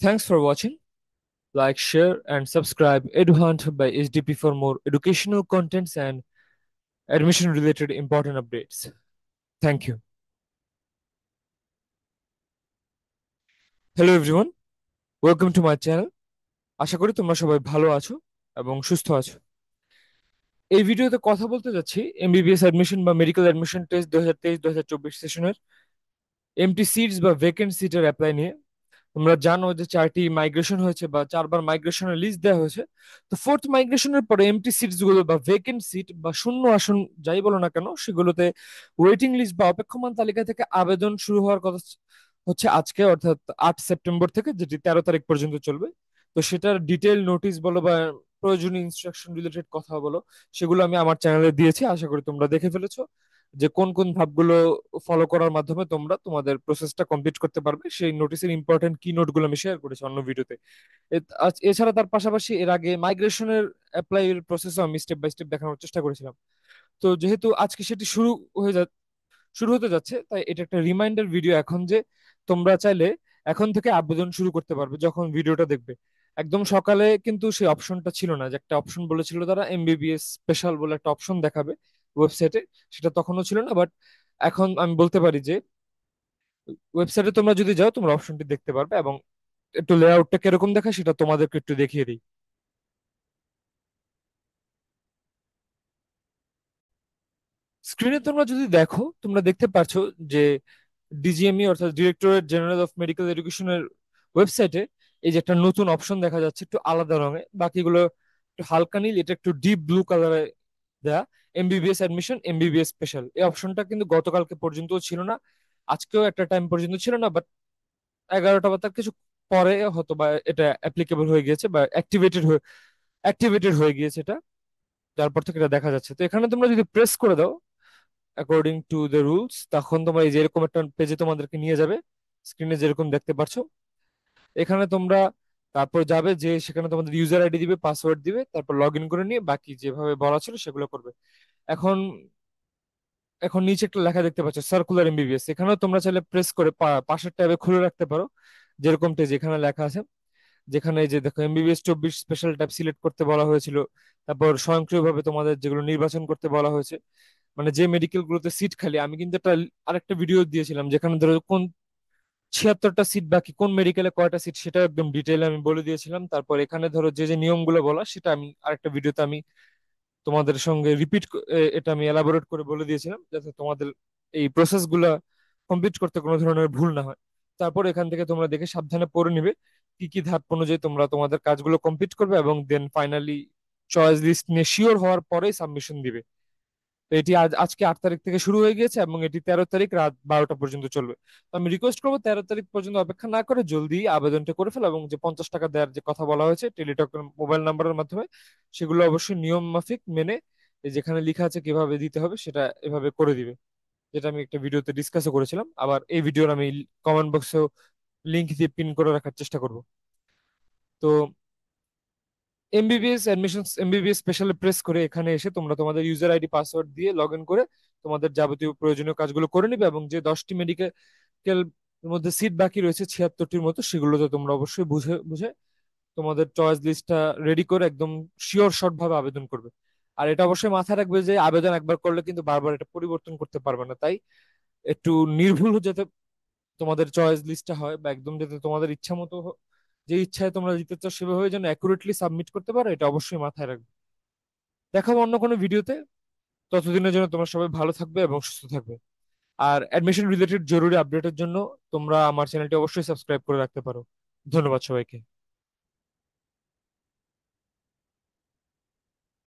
Thanks for watching. Like, share, and subscribe EduHunt by SDP for more educational contents and admission related important updates. Thank you. Hello everyone welcome to my channel আশা করি তোমরা সবাই ভালো আছো এবং সুস্থ আছো এই ভিডিওতে কথা বলতে যাচ্ছি এমবিবিএস অ্যাডমিশন বা মেডিকেল অ্যাডমিশন টেস্ট দু হাজার তেইশ দু হাজার চব্বিশ সেশনের এমটি সিটস বা ভেকেন্ট সিটের অ্যাপ্লাই নিয়ে তোমরা জানো যে চারটি মাইগ্রেশন হয়েছে বা চারবার মাইগ্রেশনের লিস্ট দেওয়া হয়েছে তো ফোর্থ মাইগ্রেশনের পরে এমটি সিটস গুলো বা ভেকেন্ট সিট বা শূন্য আসন যাই বলো না কেন সেগুলোতে ওয়েটিং লিস্ট বা অপেক্ষমান তালিকা থেকে আবেদন শুরু হওয়ার কথা হচ্ছে আজকে অর্থাৎ আট সেপ্টেম্বর থেকে যেটি তেরো তারিখ পর্যন্ত চলবে তো সেটার ডিটেল নোটিশ বলো বা প্রয়োজনীয় ইনস্ট্রাকশন রিলেটেড কথা বলো সেগুলো আমি আমার চ্যানেলে দিয়েছি আশা করি তোমরা দেখে ফেলেছো যে কোন কোন ধাপগুলো ফলো করার মাধ্যমে তোমরা তোমাদের প্রসেসটা কমপ্লিট করতে পারবে সেই নোটিসের ইম্পর্টেন্ট কি নোটগুলো আমি শেয়ার করেছি অন্য ভিডিওতে এছাড়া তার পাশাপাশি এর আগে মাইগ্রেশনের অ্যাপ্লাই এর প্রসেসও আমি স্টেপ বাই স্টেপ দেখানোর চেষ্টা করেছিলাম তো যেহেতু আজকে সেটি শুরু হয়ে যা শুরু হতে যাচ্ছে তাই এটা একটা রিমাইন্ডার ভিডিও এখন যে তোমরা চাইলে এখন থেকে আবেদন শুরু করতে পারবে যখন ভিডিওটা দেখবে একদম সকালে কিন্তু সেই অপশনটা ছিল না যে একটা অপশন বলেছিল তারা এমবিবিএস স্পেশাল বলে একটা অপশন দেখাবে ওয়েবসাইটে সেটা তখনও ছিল না বাট এখন আমি বলতে পারি যে ওয়েবসাইটে তোমরা যদি যাও তোমরা অপশনটি দেখতে পারবে এবং একটু লেআউটটা কিরকম দেখা সেটা তোমাদেরকে একটু দেখিয়ে দিই স্ক্রিনে তোমরা যদি দেখো তোমরা দেখতে পারছো যে ডিজিএমই e, অর্থাৎ ডিরেক্টরেট জেনারেল অফ মেডিকেল এডুকেশনের ওয়েবসাইটে এই যে একটা নতুন অপশন দেখা যাচ্ছে একটু আলাদা রঙে বাকিগুলো একটু হালকা নীল এটা একটু ডিপ ব্লু কালারে দেয়া এমবিবিএস অ্যাডমিশন এমবিবিএস স্পেশাল এই অপশনটা কিন্তু গতকালকে পর্যন্ত ছিল না আজকেও একটা টাইম পর্যন্ত ছিল না বাট এগারোটা বা তার কিছু পরে হয়তো বা এটা অ্যাপ্লিকেবল হয়ে গিয়েছে বা অ্যাক্টিভেটেড হয়ে অ্যাক্টিভেটেড হয়ে গিয়েছে এটা তারপর থেকে এটা দেখা যাচ্ছে তো এখানে তোমরা যদি প্রেস করে দাও অ্যাকর্ডিং টু দ্য রুলস তখন তোমার এই যেরকম একটা পেজে তোমাদেরকে নিয়ে যাবে স্ক্রিনে যেরকম দেখতে পাচ্ছ এখানে তোমরা তারপর যাবে যে সেখানে তোমাদের ইউজার আইডি দিবে পাসওয়ার্ড দিবে তারপর লগ ইন করে নিয়ে বাকি যেভাবে বলা ছিল সেগুলো করবে এখন এখন নিচে একটা লেখা দেখতে পাচ্ছ সার্কুলার এমবিবিএস এখানেও তোমরা চাইলে প্রেস করে পাশের ট্যাবে খুলে রাখতে পারো যেরকমটা যেখানে লেখা আছে যেখানে যে দেখো এমবিবিএস চব্বিশ স্পেশাল ট্যাব সিলেক্ট করতে বলা হয়েছিল তারপর স্বয়ংক্রিয়ভাবে তোমাদের যেগুলো নির্বাচন করতে বলা হয়েছে মানে যে মেডিকেল গুলোতে সিট খালি আমি কিন্তু একটা আরেকটা ভিডিও দিয়েছিলাম যেখানে ধরো কোন ছিয়াত্তরটা সিট বাকি কোন মেডিকেলে কয়টা সিট সেটা একদম ডিটেইলে আমি বলে দিয়েছিলাম তারপর এখানে ধরো যে যে নিয়মগুলো বলা সেটা আমি আরেকটা ভিডিওতে আমি তোমাদের সঙ্গে রিপিট এটা আমি এলাবোরেট করে বলে দিয়েছিলাম যাতে তোমাদের এই প্রসেস গুলা কমপ্লিট করতে কোনো ধরনের ভুল না হয় তারপর এখান থেকে তোমরা দেখে সাবধানে পড়ে নিবে কি কি ধাপ অনুযায়ী তোমরা তোমাদের কাজগুলো কমপ্লিট করবে এবং দেন ফাইনালি চয়েস লিস্ট নিয়ে শিওর হওয়ার পরেই সাবমিশন দিবে তো এটি আজ আজকে আট তারিখ থেকে শুরু হয়ে গিয়েছে এবং এটি তেরো তারিখ রাত বারোটা পর্যন্ত চলবে তো আমি রিকোয়েস্ট করবো তেরো তারিখ পর্যন্ত অপেক্ষা না করে জলদি আবেদনটা করে ফেলো এবং যে পঞ্চাশ টাকা দেওয়ার যে কথা বলা হয়েছে টেলিটক মোবাইল নাম্বারের মাধ্যমে সেগুলো অবশ্যই নিয়ম মাফিক মেনে যেখানে লেখা আছে কিভাবে দিতে হবে সেটা এভাবে করে দিবে যেটা আমি একটা ভিডিওতে ডিসকাসও করেছিলাম আবার এই ভিডিওর আমি কমেন্ট বক্সেও লিঙ্ক দিয়ে পিন করে রাখার চেষ্টা করব তো MBBS admission MBBS special press করে এখানে এসে তোমরা তোমাদের ইউজার আইডি পাসওয়ার্ড দিয়ে লগ ইন করে তোমাদের যাবতীয় প্রয়োজনীয় কাজগুলো করে নিবে এবং যে দশটি মেডিকেল মধ্যে সিট বাকি রয়েছে ছিয়াত্তরটির মতো সেগুলো তো তোমরা অবশ্যই বুঝে বুঝে তোমাদের চয়েস লিস্টটা রেডি করে একদম শিওর শর্ট ভাবে আবেদন করবে আর এটা অবশ্যই মাথায় রাখবে যে আবেদন একবার করলে কিন্তু বারবার এটা পরিবর্তন করতে পারবে না তাই একটু নির্ভুল যাতে তোমাদের চয়েস লিস্টটা হয় বা একদম যাতে তোমাদের ইচ্ছা মতো যে ইচ্ছায় তোমরা দিতে চাও সেভাবে যেন অ্যাকুরেটলি সাবমিট করতে পারো এটা অবশ্যই মাথায় রাখবে দেখাবো অন্য কোনো ভিডিওতে ততদিনের জন্য তোমরা সবাই ভালো থাকবে এবং সুস্থ থাকবে আর অ্যাডমিশন রিলেটেড জরুরি আপডেটের জন্য তোমরা আমার চ্যানেলটি অবশ্যই সাবস্ক্রাইব করে রাখতে পারো ধন্যবাদ সবাইকে